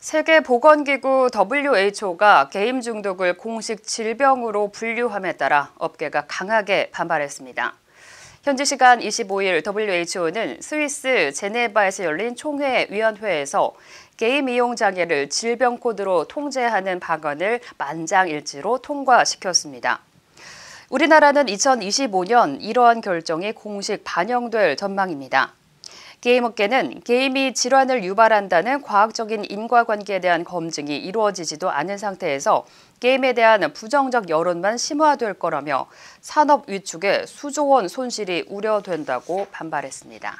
세계보건기구 WHO가 게임 중독을 공식 질병으로 분류함에 따라 업계가 강하게 반발했습니다. 현지 시간 25일 WHO는 스위스 제네바에서 열린 총회 위원회에서 게임 이용 장애를 질병 코드로 통제하는 방안을 만장일치로 통과시켰습니다. 우리나라는 2025년 이러한 결정이 공식 반영될 전망입니다. 게임업계는 게임이 질환을 유발한다는 과학적인 인과관계에 대한 검증이 이루어지지도 않은 상태에서 게임에 대한 부정적 여론만 심화될 거라며 산업 위축에 수조 원 손실이 우려된다고 반발했습니다.